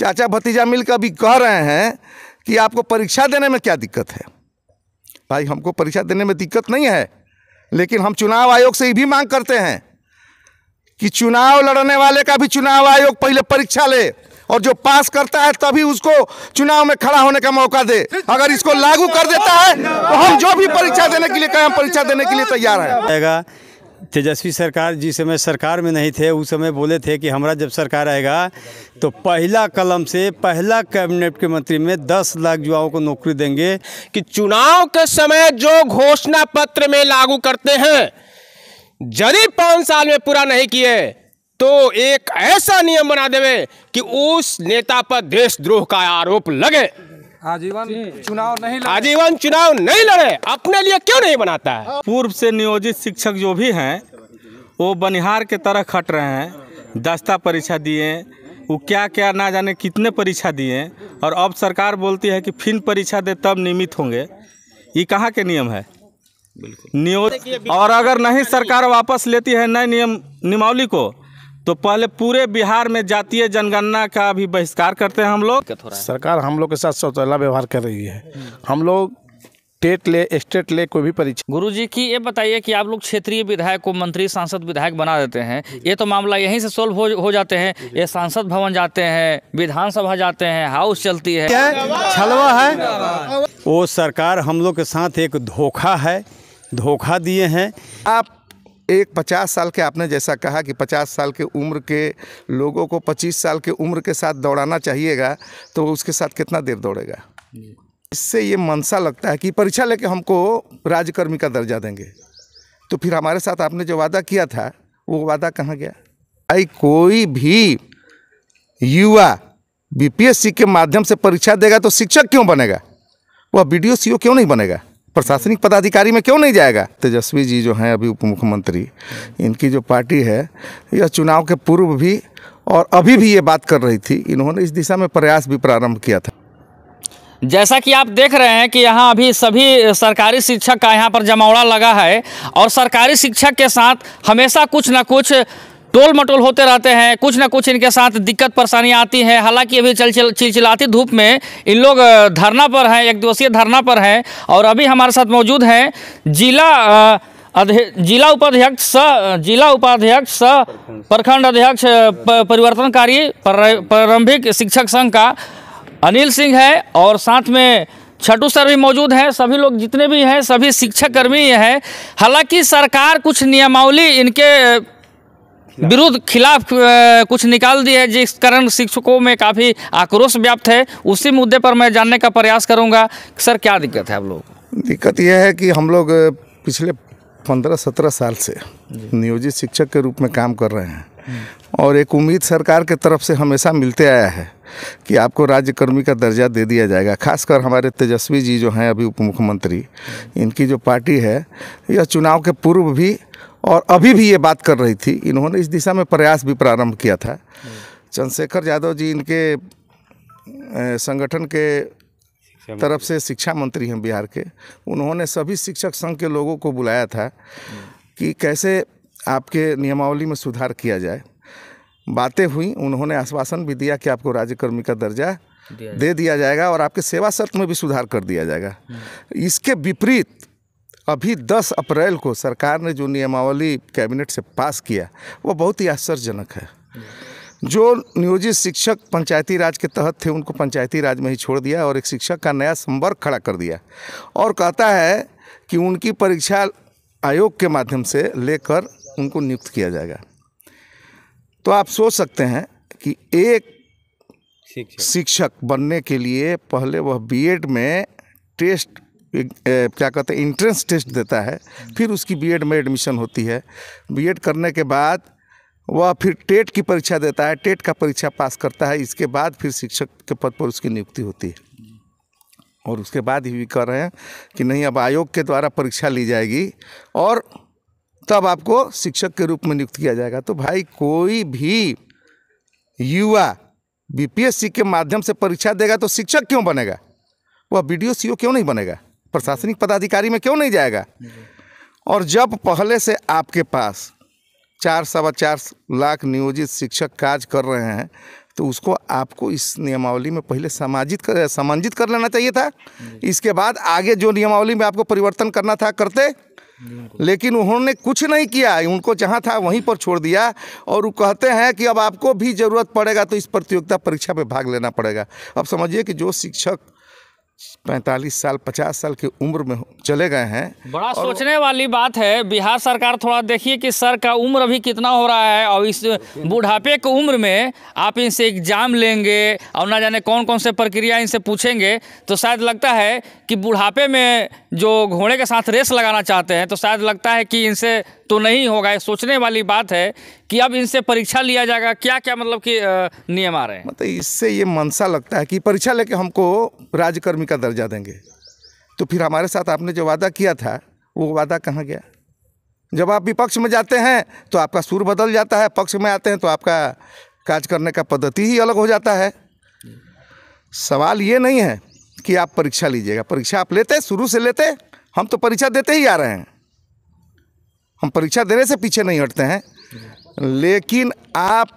चाचा भतीजा मिलकर अभी कह रहे हैं कि आपको परीक्षा देने में क्या दिक्कत है भाई हमको परीक्षा देने में दिक्कत नहीं है लेकिन हम चुनाव आयोग से भी मांग करते हैं कि चुनाव लड़ने वाले का भी चुनाव आयोग पहले परीक्षा ले और जो पास करता है तभी उसको चुनाव में खड़ा होने का मौका दे अगर इसको लागू कर देता है तो हम जो भी परीक्षा देने के लिए कहें परीक्षा देने के लिए तैयार हैं तेजस्वी सरकार जिस समय सरकार में नहीं थे उस समय बोले थे कि हमारा जब सरकार आएगा तो पहला कलम से पहला कैबिनेट के मंत्री में दस लाख युवाओं को नौकरी देंगे कि चुनाव के समय जो घोषणा पत्र में लागू करते हैं यदि पाँच साल में पूरा नहीं किए तो एक ऐसा नियम बना देवे कि उस नेता पर देशद्रोह का आरोप लगे आजीवन चुनाव नहीं लड़े आजीवन चुनाव नहीं लड़े अपने लिए क्यों नहीं बनाता है पूर्व से नियोजित शिक्षक जो भी हैं वो बनिहार के तरह खट रहे हैं दस्ता परीक्षा दिए वो क्या क्या ना जाने कितने परीक्षा दिए और अब सरकार बोलती है कि फिर परीक्षा दे तब नियमित होंगे ये कहाँ के नियम है नियोजित और अगर नहीं सरकार वापस लेती है नए नियम नियमावली को तो पहले पूरे बिहार में जातीय जनगणना का भी बहिष्कार करते हैं हम लोग सरकार हम लोग के साथ शौचालय व्यवहार कर रही है हम लोग टेट ले स्टेट ले कोई भी परीक्षा गुरु जी की ये बताइए कि आप लोग क्षेत्रीय विधायक को मंत्री सांसद विधायक बना देते हैं ये तो मामला यहीं से सोल्व हो, हो जाते हैं ये सांसद भवन जाते हैं विधानसभा जाते हैं हाउस चलती है छलवा है वो सरकार हम लोग के साथ एक धोखा है धोखा दिए हैं आप एक 50 साल के आपने जैसा कहा कि 50 साल के उम्र के लोगों को 25 साल के उम्र के साथ दौड़ाना चाहिएगा तो उसके साथ कितना देर दौड़ेगा इससे ये मनसा लगता है कि परीक्षा लेके हमको राजकर्मी का दर्जा देंगे तो फिर हमारे साथ आपने जो वादा किया था वो वादा कहाँ गया आई कोई भी युवा बीपीएससी के माध्यम से परीक्षा देगा तो शिक्षक क्यों बनेगा वह बी डी क्यों नहीं बनेगा प्रशासनिक पदाधिकारी में क्यों नहीं जाएगा तेजस्वी जी जो हैं अभी उप मुख्यमंत्री इनकी जो पार्टी है यह चुनाव के पूर्व भी और अभी भी ये बात कर रही थी इन्होंने इस दिशा में प्रयास भी प्रारंभ किया था जैसा कि आप देख रहे हैं कि यहाँ अभी सभी सरकारी शिक्षक का यहाँ पर जमावड़ा लगा है और सरकारी शिक्षक के साथ हमेशा कुछ ना कुछ टोल मटोल होते रहते हैं कुछ ना कुछ इनके साथ दिक्कत परेशानियाँ आती हैं हालांकि अभी चल चल चिलचिलाती धूप में इन लोग धरना पर हैं एक दिवसीय धरना पर हैं और अभी हमारे साथ मौजूद हैं जिला जिला उपाध्यक्ष स जिला उपाध्यक्ष स प्रखंड अध्यक्ष परिवर्तनकारी प्रारंभिक शिक्षक संघ का अनिल सिंह है और साथ में छठू सर भी मौजूद हैं सभी लोग जितने भी हैं सभी शिक्षक कर्मी हैं हालांकि सरकार कुछ नियमावली इनके विरोध खिलाफ कुछ निकाल दी है जिस कारण शिक्षकों में काफ़ी आक्रोश व्याप्त है उसी मुद्दे पर मैं जानने का प्रयास करूंगा सर क्या दिक्कत है आप लोगों को दिक्कत यह है कि हम लोग पिछले पंद्रह सत्रह साल से नियोजित शिक्षक के रूप में काम कर रहे हैं हम्म। और एक उम्मीद सरकार के तरफ से हमेशा मिलते आया है कि आपको राज्यकर्मी का दर्जा दे दिया जाएगा खासकर हमारे तेजस्वी जी जो हैं अभी उप मुख्यमंत्री इनकी जो पार्टी है यह चुनाव के पूर्व भी और अभी भी ये बात कर रही थी इन्होंने इस दिशा में प्रयास भी प्रारंभ किया था चंद्रशेखर यादव जी इनके संगठन के तरफ से शिक्षा मंत्री हैं बिहार के उन्होंने सभी शिक्षक संघ के लोगों को बुलाया था कि कैसे आपके नियमावली में सुधार किया जाए बातें हुई उन्होंने आश्वासन भी दिया कि आपको राज्यकर्मी का दर्जा दे दिया जाएगा और आपके सेवा शर्त में भी सुधार कर दिया जाएगा हम्म। इसके विपरीत अभी 10 अप्रैल को सरकार ने जो नियमावली कैबिनेट से पास किया वो बहुत ही आश्चर्यजनक है जो नियोजित शिक्षक पंचायती राज के तहत थे उनको पंचायती राज में ही छोड़ दिया और एक शिक्षक का नया संवर्ग खड़ा कर दिया और कहता है कि उनकी परीक्षा आयोग के माध्यम से लेकर उनको नियुक्त किया जाएगा तो आप सोच सकते हैं कि एक शिक्षक बनने के लिए पहले वह बीएड में टेस्ट क्या कहते हैं इंट्रेंस टेस्ट देता है फिर उसकी बीएड में एडमिशन होती है बीएड करने के बाद वह फिर टेट की परीक्षा देता है टेट का परीक्षा पास करता है इसके बाद फिर शिक्षक के पद पर उसकी नियुक्ति होती है और उसके बाद ही कह रहे हैं कि नहीं अब आयोग के द्वारा परीक्षा ली जाएगी और तब आपको शिक्षक के रूप में नियुक्त किया जाएगा तो भाई कोई भी युवा बीपीएससी के माध्यम से परीक्षा देगा तो शिक्षक क्यों बनेगा वह बी डी क्यों नहीं बनेगा प्रशासनिक पदाधिकारी में क्यों नहीं जाएगा और जब पहले से आपके पास चार सवा चार लाख नियोजित शिक्षक कार्य कर रहे हैं तो उसको आपको इस नियमावली में पहले समाजित कर समंजित कर लेना चाहिए था इसके बाद आगे जो नियमावली में आपको परिवर्तन करना था करते लेकिन उन्होंने कुछ नहीं किया उनको जहाँ था वहीं पर छोड़ दिया और वो कहते हैं कि अब आपको भी ज़रूरत पड़ेगा तो इस प्रतियोगिता परीक्षा में भाग लेना पड़ेगा अब समझिए कि जो शिक्षक पैंतालीस साल पचास साल की उम्र में चले गए हैं बड़ा सोचने वाली बात है बिहार सरकार थोड़ा देखिए कि सर का उम्र अभी कितना हो रहा है और इस बुढ़ापे की उम्र में आप इनसे एग्जाम लेंगे और ना जाने कौन कौन से प्रक्रिया इनसे पूछेंगे तो शायद लगता है कि बुढ़ापे में जो घोड़े के साथ रेस लगाना चाहते हैं तो शायद लगता है कि इनसे तो नहीं होगा ये सोचने वाली बात है कि अब इनसे परीक्षा लिया जाएगा क्या क्या मतलब कि नियम आ रहे हैं मतलब इससे ये मनसा लगता है कि परीक्षा लेके हमको राजकर्मी का दर्जा देंगे तो फिर हमारे साथ आपने जो वादा किया था वो वादा कहाँ गया जब आप विपक्ष में जाते हैं तो आपका सुर बदल जाता है पक्ष में आते हैं तो आपका काज करने का पद्धति ही अलग हो जाता है सवाल ये नहीं है कि आप परीक्षा लीजिएगा परीक्षा आप लेते शुरू से लेते हम तो परीक्षा देते ही आ रहे हैं हम परीक्षा देने से पीछे नहीं हटते हैं लेकिन आप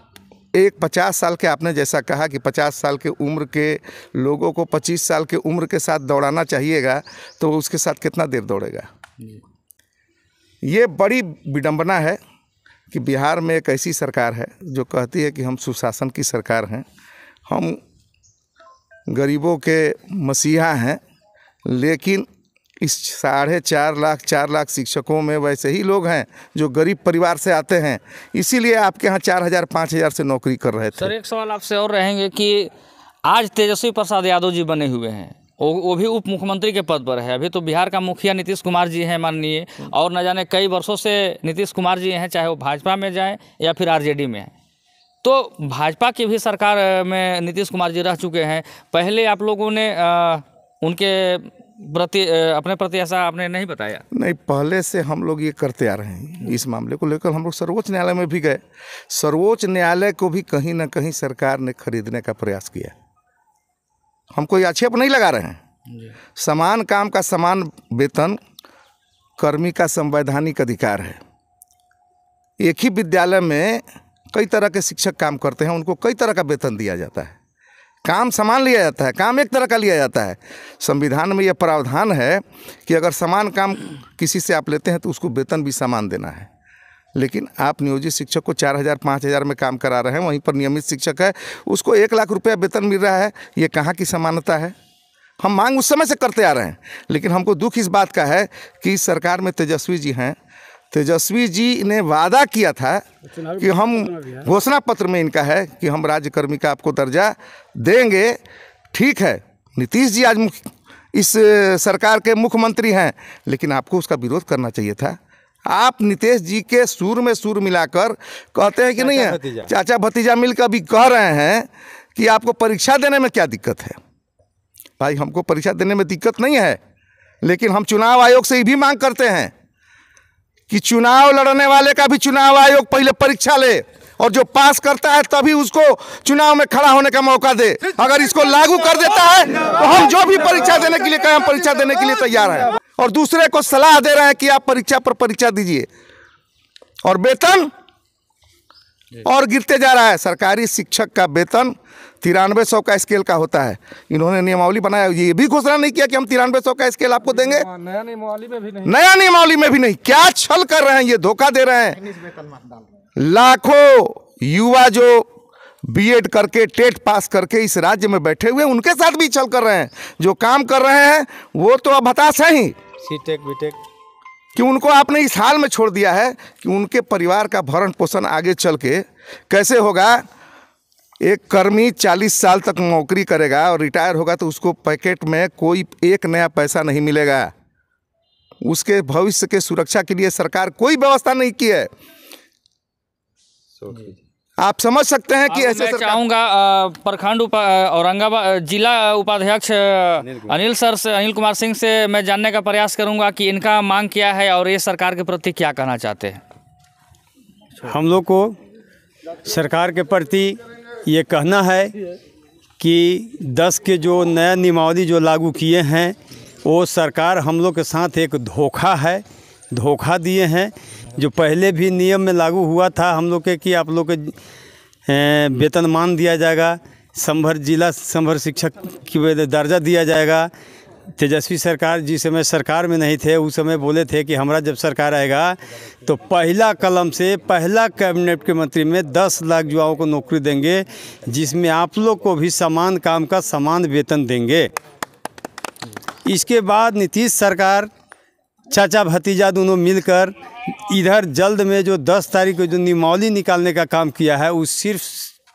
एक 50 साल के आपने जैसा कहा कि 50 साल के उम्र के लोगों को 25 साल के उम्र के साथ दौड़ाना चाहिएगा तो उसके साथ कितना देर दौड़ेगा ये बड़ी विडम्बना है कि बिहार में एक ऐसी सरकार है जो कहती है कि हम सुशासन की सरकार हैं हम गरीबों के मसीहा हैं लेकिन इस साढ़े चार लाख चार लाख शिक्षकों में वैसे ही लोग हैं जो गरीब परिवार से आते हैं इसीलिए आपके यहाँ चार हज़ार पाँच हज़ार से नौकरी कर रहे थे सर एक सवाल आपसे और रहेंगे कि आज तेजस्वी प्रसाद यादव जी बने हुए हैं वो वो भी उप मुख्यमंत्री के पद पर है अभी तो बिहार का मुखिया नीतीश कुमार जी हैं माननीय और न जाने कई वर्षों से नीतीश कुमार जी हैं चाहे वो भाजपा में जाएँ या फिर आर में तो भाजपा की भी सरकार में नीतीश कुमार जी रह चुके हैं पहले आप लोगों ने उनके प्रति अपने ऐसा आपने नहीं बताया नहीं पहले से हम लोग ये करते आ रहे हैं इस मामले को लेकर हम लोग सर्वोच्च न्यायालय में भी गए सर्वोच्च न्यायालय को भी कहीं ना कहीं सरकार ने खरीदने का प्रयास किया हम कोई आक्षेप नहीं लगा रहे हैं समान काम का समान वेतन कर्मी का संवैधानिक अधिकार है एक ही विद्यालय में कई तरह के शिक्षक काम करते हैं उनको कई तरह का वेतन दिया जाता है काम समान लिया जाता है काम एक तरह का लिया जाता है संविधान में यह प्रावधान है कि अगर समान काम किसी से आप लेते हैं तो उसको वेतन भी समान देना है लेकिन आप नियोजित शिक्षक को चार हज़ार पाँच हज़ार में काम करा रहे हैं वहीं पर नियमित शिक्षक है उसको एक लाख रुपया वेतन मिल रहा है ये कहाँ की समानता है हम मांग उस समय से करते आ रहे हैं लेकिन हमको दुख इस बात का है कि सरकार में तेजस्वी जी हैं तेजस्वी जी ने वादा किया था कि हम घोषणा पत्र में इनका है कि हम राज्यकर्मी का आपको दर्जा देंगे ठीक है नीतीश जी आज इस सरकार के मुख्यमंत्री हैं लेकिन आपको उसका विरोध करना चाहिए था आप नीतीश जी के सुर में सुर मिलाकर कहते हैं कि नहीं है चाचा भतीजा मिलकर अभी कह रहे हैं कि आपको परीक्षा देने में क्या दिक्कत है भाई हमको परीक्षा देने में दिक्कत नहीं है लेकिन हम चुनाव आयोग से ये भी मांग करते हैं कि चुनाव लड़ने वाले का भी चुनाव आयोग पहले परीक्षा ले और जो पास करता है तभी उसको चुनाव में खड़ा होने का मौका दे अगर इसको लागू कर देता है तो हम जो भी परीक्षा देने के लिए कहें हम परीक्षा देने के लिए तैयार हैं और दूसरे को सलाह दे रहे हैं कि आप परीक्षा पर परीक्षा दीजिए और वेतन और गिरते जा रहा है सरकारी शिक्षक का वेतन तिरानवे सौ का स्केल का होता है इन्होंने नियमावली बनाया ये भी घोषणा नहीं किया कि हम तिरानवे सौ का स्केल आपको देंगे नया नियमावली में भी नहीं नया नियमावली में भी नहीं क्या छल कर रहे हैं ये धोखा दे रहे हैं लाखों युवा जो बीएड करके टेट पास करके इस राज्य में बैठे हुए उनके साथ भी छल कर रहे हैं जो काम कर रहे हैं वो तो अब हताश है ही सीटेक बीटेक कि उनको आपने इस हाल में छोड़ दिया है कि उनके परिवार का भरण पोषण आगे चल के कैसे होगा एक कर्मी 40 साल तक नौकरी करेगा और रिटायर होगा तो उसको पैकेट में कोई एक नया पैसा नहीं मिलेगा उसके भविष्य के सुरक्षा के लिए सरकार कोई व्यवस्था नहीं की है आप समझ सकते हैं कि ऐसे मैं चाहूँगा प्रखंड औरंगाबाद जिला उपाध्यक्ष अनिल सर से अनिल कुमार सिंह से मैं जानने का प्रयास करूंगा कि इनका मांग क्या है और ये सरकार के प्रति क्या कहना चाहते हैं हम लोग को सरकार के प्रति ये कहना है कि दस के जो नया नियमावली जो लागू किए हैं वो सरकार हम लोग के साथ एक धोखा है धोखा दिए हैं जो पहले भी नियम में लागू हुआ था हम लोग के कि आप लोग के वेतन मान दिया जाएगा संभर जिला संभर शिक्षक की दर्जा दिया जाएगा तेजस्वी सरकार जिस समय सरकार में नहीं थे उस समय बोले थे कि हमारा जब सरकार आएगा तो पहला कलम से पहला कैबिनेट के मंत्री में दस लाख युवाओं को नौकरी देंगे जिसमें आप लोग को भी समान काम का समान वेतन देंगे इसके बाद नीतीश सरकार चाचा भतीजा दोनों मिलकर इधर जल्द में जो दस तारीख को जो निमौली निकालने का काम किया है वो सिर्फ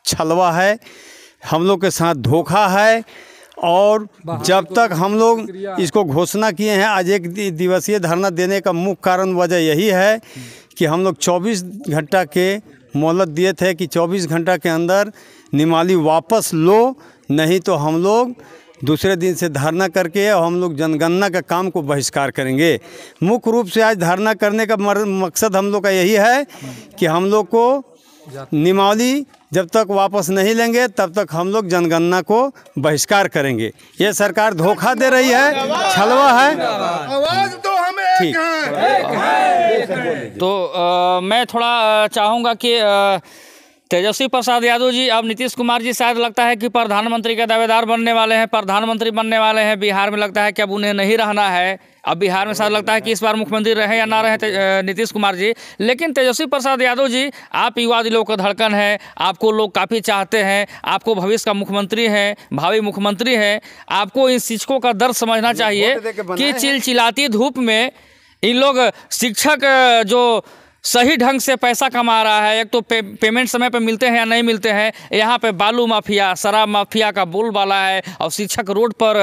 छलवा है हम लोग के साथ धोखा है और जब तक हम लोग इसको घोषणा किए हैं आज एक दिवसीय धरना देने का मुख्य कारण वजह यही है कि हम लोग 24 घंटा के मोहलत दिए थे कि 24 घंटा के अंदर निमाली वापस लो नहीं तो हम लोग दूसरे दिन से धरना करके और हम लोग जनगणना का काम को बहिष्कार करेंगे मुख्य रूप से आज धरना करने का मकसद हम लोग का यही है कि हम लोग को निमाली जब तक वापस नहीं लेंगे तब तक हम लोग जनगणना को बहिष्कार करेंगे ये सरकार धोखा दे रही है छलवा है ठीक तो आ, मैं थोड़ा चाहूँगा कि आ, तेजस्वी प्रसाद यादव जी अब नीतीश कुमार जी शायद लगता है कि प्रधानमंत्री के दावेदार बनने वाले हैं प्रधानमंत्री बनने वाले हैं बिहार में लगता है कि अब उन्हें नहीं रहना है अब बिहार में शायद लगता है कि इस बार मुख्यमंत्री रहे या ना रहे नीतीश कुमार जी लेकिन तेजस्वी प्रसाद यादव जी आप युवा दिलों का धड़कन है आपको लोग काफ़ी चाहते हैं आपको भविष्य का मुख्यमंत्री हैं भावी मुख्यमंत्री हैं आपको इन शिक्षकों का दर्द समझना चाहिए कि चिलचिलाती धूप में इन लोग शिक्षक जो सही ढंग से पैसा कमा रहा है एक तो पे, पेमेंट समय पर मिलते हैं या नहीं मिलते हैं यहाँ पे बालू माफिया शराब माफिया का बोलबाला है और शिक्षक रोड पर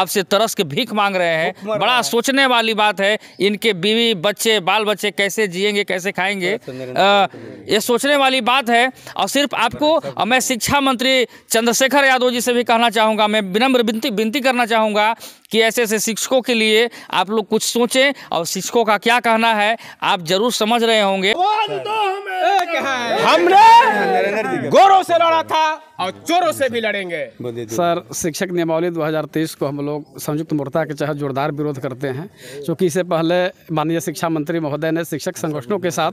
आपसे तरस के भीख मांग रहे हैं बड़ा है। सोचने वाली बात है इनके बीवी बच्चे बाल बच्चे कैसे जिएंगे कैसे खाएंगे तो ये सोचने वाली बात है और सिर्फ आपको मैं शिक्षा मंत्री चंद्रशेखर यादव जी से भी कहना चाहूँगा मैं विनम्र विनती विनती करना चाहूँगा कि ऐसे ऐसे शिक्षकों के लिए आप लोग कुछ सोचें और शिक्षकों का क्या कहना है आप जरूर समझ रहे होंगे हमने गौरव से लड़ा था और चोरों से भी लड़ेंगे सर शिक्षक नियमावली 2023 को हम लोग संयुक्त मोर्चा के तहत जोरदार विरोध करते हैं क्योंकि इससे पहले माननीय शिक्षा मंत्री महोदय ने शिक्षक संगठनों के साथ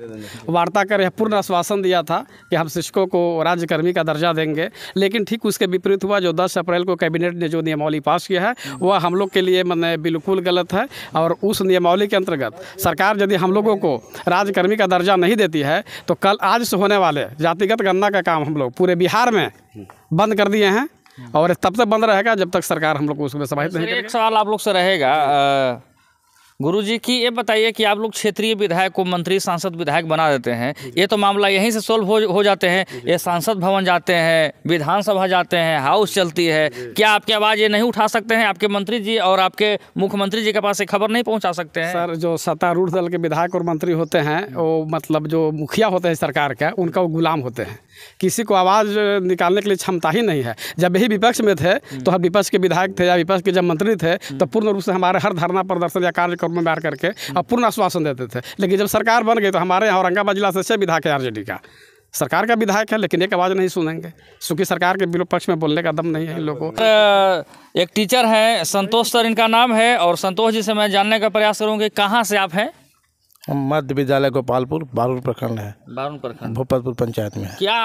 वार्ता कर यह पूर्ण आश्वासन दिया था कि हम शिक्षकों को राज्यकर्मी का दर्जा देंगे लेकिन ठीक उसके विपरीत हुआ जो दस अप्रैल को कैबिनेट ने जो नियमावली पास किया है वह हम लोग के लिए मैंने बिल्कुल गलत है और उस नियमावली के अंतर्गत सरकार यदि हम लोगों को राजकर्मी का दर्जा नहीं देती है तो कल आज से होने वाले जातिगत गणना का काम हम लोग पूरे बिहार में बंद कर दिए हैं और तब तक बंद रहेगा जब तक सरकार हम लोग को उसमें समझते हैं एक सवाल आप लोग से रहेगा गुरु जी की ये बताइए कि आप लोग क्षेत्रीय विधायक को मंत्री सांसद विधायक बना देते हैं ये तो मामला यहीं से सोल्व हो, हो जाते हैं ये सांसद भवन जाते हैं विधानसभा जाते हैं हाउस चलती है क्या आपकी आवाज़ ये नहीं उठा सकते हैं आपके मंत्री जी और आपके मुख्यमंत्री जी के पास ये खबर नहीं पहुँचा सकते हैं सर जो सत्तारूढ़ दल के विधायक और मंत्री होते हैं वो मतलब जो मुखिया होते हैं सरकार का उनका वो गुलाम होते हैं किसी को आवाज़ निकालने के लिए क्षमता ही नहीं है जब यही विपक्ष में थे तो हम विपक्ष के विधायक थे या विपक्ष के जब मंत्री थे तो पूर्ण रूप से हमारे हर धरना प्रदर्शन या कार्य करोड़ में बैर करके अब पूर्ण आश्वासन देते थे लेकिन जब सरकार बन गई तो हमारे यहाँ औरंगाबाद जिला से छः विधायक है आर का सरकार का विधायक है लेकिन एक आवाज़ नहीं सुनेंगे क्योंकि सरकार के विपक्ष में बोलने का दम नहीं है इन लोगों को एक टीचर हैं संतोष सर इनका नाम है और संतोष जी से मैं जानने का प्रयास करूँगी कहाँ से आप हैं मध्य विद्यालय गोपालपुर बारूर प्रखंड है बारूर प्रखंड भोपालपुर पंचायत में क्या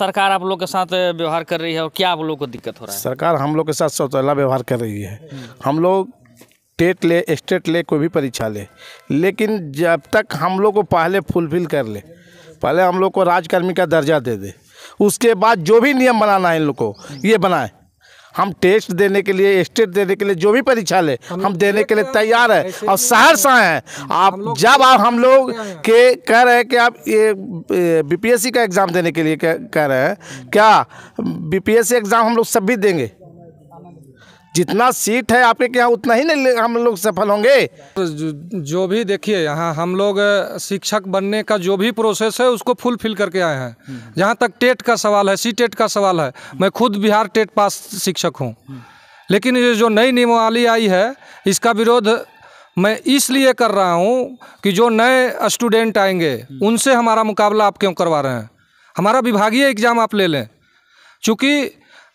सरकार आप लोग के साथ व्यवहार कर रही है और क्या आप लोग को दिक्कत हो रहा है सरकार हम लोग के साथ सौतेला व्यवहार कर रही है हम लोग स्टेट ले स्टेट ले कोई भी परीक्षा ले लेकिन जब तक हम लोग को पहले फुलफिल कर ले पहले हम लोग को राजकर्मी का दर्जा दे दे उसके बाद जो भी नियम बनाना है इन लोग को ये बनाए हम टेस्ट देने के लिए स्टेट देने के लिए जो भी परीक्षा ले हम देने के लिए तैयार है और सहरसा हैं आप जब आप हम लोग के कह रहे हैं कि आप ये बीपीएससी का एग्ज़ाम देने के लिए कह रहे हैं क्या बीपीएससी एग्ज़ाम हम लोग सब भी देंगे जितना सीट है आपके यहाँ उतना ही नहीं हम लोग सफल होंगे तो जो भी देखिए यहाँ हम लोग शिक्षक बनने का जो भी प्रोसेस है उसको फुलफिल करके आए हैं जहाँ तक टेट का सवाल है सी टेट का सवाल है मैं खुद बिहार टेट पास शिक्षक हूँ लेकिन ये जो नई नियमावली आई है इसका विरोध मैं इसलिए कर रहा हूँ कि जो नए स्टूडेंट आएंगे उनसे हमारा मुकाबला आप क्यों करवा रहे हैं हमारा विभागीय एग्ज़ाम आप ले लें चूँकि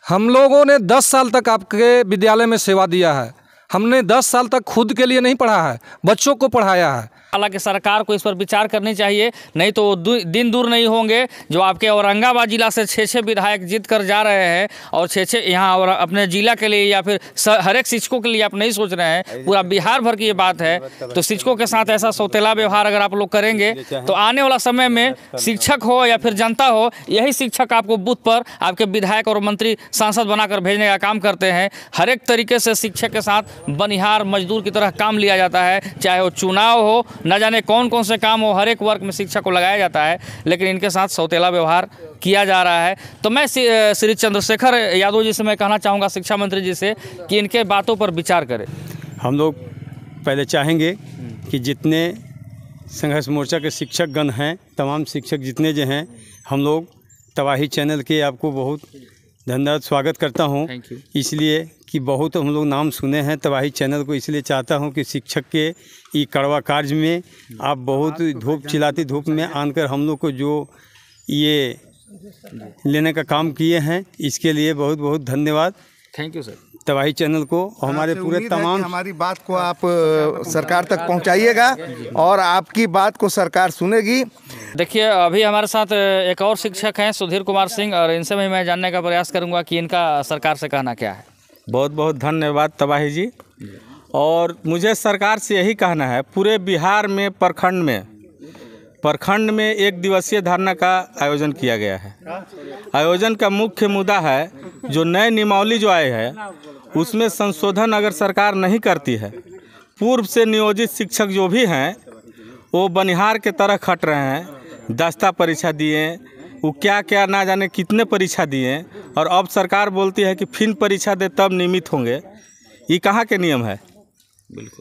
हम लोगों ने दस साल तक आपके विद्यालय में सेवा दिया है हमने दस साल तक खुद के लिए नहीं पढ़ा है बच्चों को पढ़ाया है हालांकि सरकार को इस पर विचार करनी चाहिए नहीं तो दिन दूर नहीं होंगे जो आपके औरंगाबाद जिला से छः छः विधायक जीत कर जा रहे हैं और छः छः यहाँ और अपने जिला के लिए या फिर हर एक शिक्षकों के लिए आप नहीं सोच रहे हैं पूरा बिहार भर की ये बात है तो शिक्षकों के साथ ऐसा सौतेला व्यवहार अगर आप लोग करेंगे तो आने वाला समय में शिक्षक हो या फिर जनता हो यही शिक्षक आपको बूथ पर आपके विधायक और मंत्री सांसद बनाकर भेजने का काम करते हैं हर एक तरीके से शिक्षक के साथ बनिहार मजदूर की तरह काम लिया जाता है चाहे वो चुनाव हो न जाने कौन कौन से काम हो हर एक वर्ग में शिक्षा को लगाया जाता है लेकिन इनके साथ सौतेला व्यवहार किया जा रहा है तो मैं श्री चंद्रशेखर यादव जी से मैं कहना चाहूँगा शिक्षा मंत्री जी से कि इनके बातों पर विचार करें हम लोग पहले चाहेंगे कि जितने संघर्ष मोर्चा के शिक्षक गण हैं तमाम शिक्षक जितने जो हैं हम लोग तबाही चैनल के आपको बहुत धन्यवाद स्वागत करता हूं इसलिए कि बहुत हम लोग नाम सुने हैं तबाही चैनल को इसलिए चाहता हूं कि शिक्षक के ये कड़वा कार्य में आप बहुत तो धूप चिलाती तो धूप में आनकर हम लोग को जो ये लेने का काम किए हैं इसके लिए बहुत बहुत धन्यवाद थैंक यू सर तबाही चैनल को हाँ, हमारे पूरे तमाम हमारी बात को आप हाँ, हाँ, सरकार तक पहुंचाइएगा और आपकी बात को सरकार सुनेगी देखिए अभी हमारे साथ एक और शिक्षक हैं सुधीर कुमार सिंह और इनसे भी मैं जानने का प्रयास करूंगा कि इनका सरकार से कहना क्या है बहुत बहुत धन्यवाद तबाही जी और मुझे सरकार से यही कहना है पूरे बिहार में प्रखंड में प्रखंड में एक दिवसीय धरना का आयोजन किया गया है आयोजन का मुख्य मुद्दा है जो नए नियमावली जो आए हैं उसमें संशोधन अगर सरकार नहीं करती है पूर्व से नियोजित शिक्षक जो भी हैं वो बनिहार के तरह खट रहे हैं दस्ता परीक्षा दिए वो क्या क्या ना जाने कितने परीक्षा दिए और अब सरकार बोलती है कि फिर परीक्षा दे तब नियमित होंगे ये कहाँ के नियम है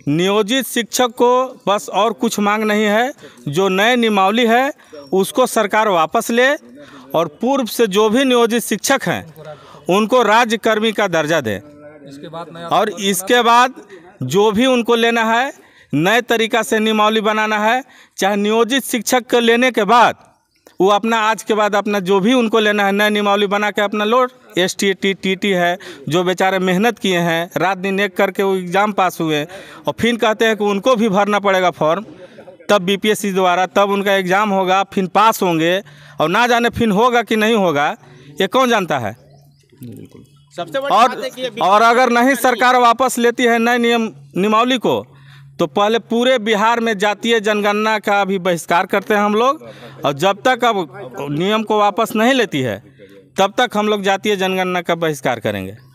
नियोजित शिक्षक को बस और कुछ मांग नहीं है जो नए नियमावली है उसको सरकार वापस ले और पूर्व से जो भी नियोजित शिक्षक हैं उनको राज्यकर्मी का दर्जा दें और इसके बाद जो भी उनको लेना है नए तरीका से नियमावली बनाना है चाहे नियोजित शिक्षक को लेने के बाद वो अपना आज के बाद अपना जो भी उनको लेना है नया नियमावली बना के अपना load S T T T T है जो बेचारे मेहनत किए हैं रात दिन एक करके वो एग्ज़ाम पास हुए और फिर कहते हैं कि उनको भी भरना पड़ेगा फॉर्म तब बी द्वारा तब उनका एग्ज़ाम होगा फिर पास होंगे और ना जाने फिर होगा कि नहीं होगा ये कौन जानता है सबसे और और अगर नहीं सरकार वापस लेती है नए नियम नियमावली को तो पहले पूरे बिहार में जातीय जनगणना का अभी बहिष्कार करते हैं हम लोग और जब तक अब नियम को वापस नहीं लेती है तब तक हम लोग जातीय जनगणना का बहिष्कार करेंगे